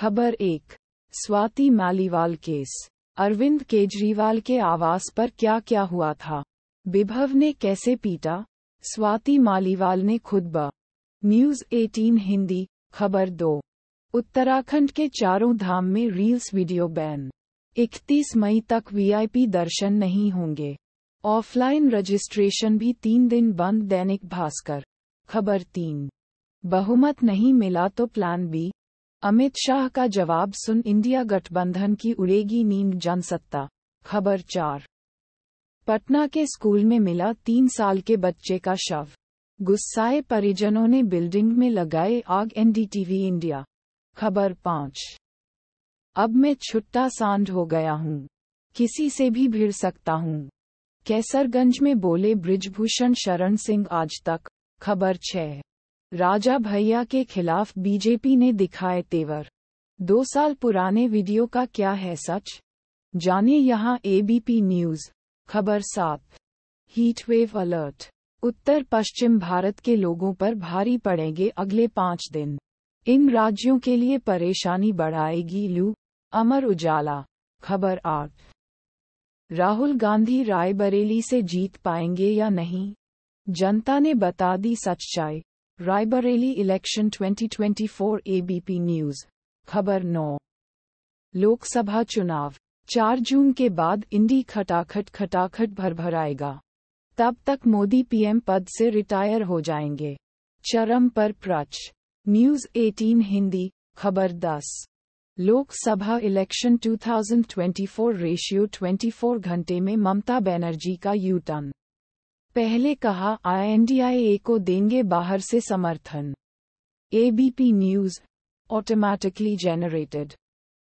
खबर एक स्वाति मालीवाल केस अरविंद केजरीवाल के आवास पर क्या क्या हुआ था विभव ने कैसे पीटा स्वाति मालीवाल ने खुद ब न्यूज 18 हिंदी खबर दो उत्तराखंड के चारों धाम में रील्स वीडियो बैन 31 मई तक वीआईपी दर्शन नहीं होंगे ऑफलाइन रजिस्ट्रेशन भी तीन दिन बंद दैनिक भास्कर खबर तीन बहुमत नहीं मिला तो प्लान बी अमित शाह का जवाब सुन इंडिया गठबंधन की उड़ेगी नींद जनसत्ता खबर चार पटना के स्कूल में मिला तीन साल के बच्चे का शव गुस्साए परिजनों ने बिल्डिंग में लगाए आग एनडीटीवी इंडिया खबर पाँच अब मैं छुट्टा सांड हो गया हूँ किसी से भी भिड़ सकता हूँ कैसरगंज में बोले ब्रिजभूषण शरण सिंह आज तक खबर छः राजा भैया के खिलाफ बीजेपी ने दिखाए तेवर दो साल पुराने वीडियो का क्या है सच जानिए यहाँ एबीपी न्यूज खबर सात हीटवेव अलर्ट उत्तर पश्चिम भारत के लोगों पर भारी पड़ेंगे अगले पाँच दिन इन राज्यों के लिए परेशानी बढ़ाएगी लू अमर उजाला खबर आठ राहुल गांधी रायबरेली से जीत पाएंगे या नहीं जनता ने बता दी सच्चाई रायबरेली इलेक्शन 2024 एबीपी न्यूज खबर नौ लोकसभा चुनाव 4 जून के बाद इंडी खटाखट खटाखट भरभराएगा तब तक मोदी पीएम पद से रिटायर हो जाएंगे चरम पर प्रच न्यूज 18 हिंदी खबर 10 लोकसभा इलेक्शन 2024 रेशियो 24 घंटे में ममता बनर्जी का यूटर्न पहले कहा आईएनडीआईए को देंगे बाहर से समर्थन एबीपी न्यूज ऑटोमैटिकली जेनरेटेड